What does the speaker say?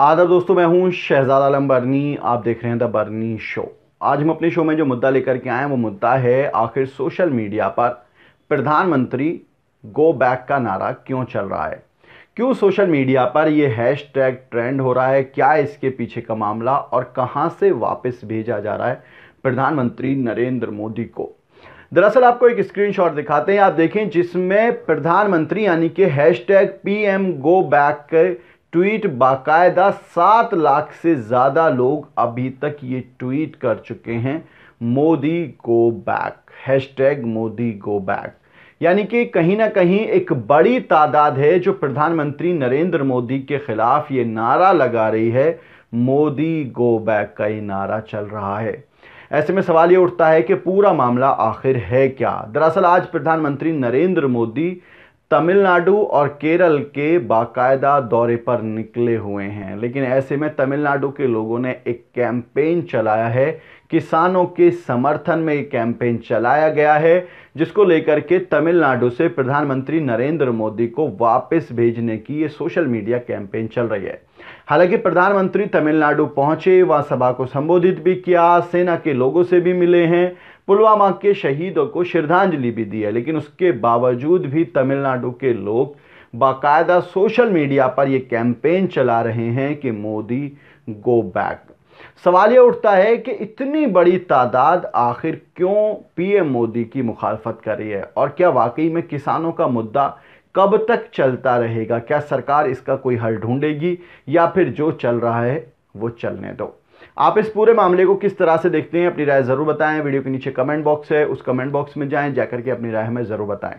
आदर दोस्तों मैं हूं शहजाद आलम बर्नी आप देख रहे हैं द बर्नी शो आज हम अपने शो में जो मुद्दा लेकर के आए हैं वो मुद्दा है आखिर सोशल मीडिया पर प्रधानमंत्री गो बैक का नारा क्यों चल रहा है क्यों सोशल मीडिया पर ये हैश टैग ट्रेंड हो रहा है क्या इसके पीछे का मामला और कहाँ से वापस भेजा जा रहा है प्रधानमंत्री नरेंद्र मोदी को दरअसल आपको एक स्क्रीनशॉट दिखाते हैं आप देखें जिसमें प्रधानमंत्री यानी कि hashtag P M go back tweet बाकायदा सात लाख से ज़्यादा लोग अभी तक ये ट्वीट कर चुके हैं Modi go back hashtag Modi go back यानी कि कहीं ना कहीं एक बड़ी तादाद है जो प्रधानमंत्री नरेंद्र मोदी के खिलाफ ये नारा लगा रही है मोदी गो बैक का ये नारा चल रहा है ऐसे में सवाल ये उठता है कि पूरा मामला आखिर है क्या दरअसल आज प्रधानमंत्री नरेंद्र मोदी तमिलनाडु और केरल के बाकायदा दौरे पर निकले हुए हैं लेकिन ऐसे में तमिलनाडु के लोगों ने एक कैंपेन चलाया है किसानों के समर्थन में ये कैंपेन चलाया गया है जिसको लेकर के तमिलनाडु से प्रधानमंत्री नरेंद्र मोदी को वापस भेजने की ये सोशल मीडिया कैंपेन चल रही है हालांकि प्रधानमंत्री तमिलनाडु पहुंचे व सभा को संबोधित भी किया सेना के लोगों से भी मिले हैं पुलवामा के शहीदों को श्रद्धांजलि भी दी है लेकिन उसके बावजूद भी तमिलनाडु के लोग बाकायदा सोशल मीडिया पर ये कैंपेन चला रहे हैं कि मोदी गो बैक सवाल यह उठता है कि इतनी बड़ी तादाद आखिर क्यों पीएम मोदी की मुखालफत कर रही है और क्या वाकई में किसानों का मुद्दा कब तक चलता रहेगा क्या सरकार इसका कोई हल ढूंढेगी या फिर जो चल रहा है वो चलने दो आप इस पूरे मामले को किस तरह से देखते हैं अपनी राय ज़रूर बताएं वीडियो के नीचे कमेंट बॉक्स है उस कमेंट बॉक्स में जाएं जाकर के अपनी राय हमें ज़रूर बताएं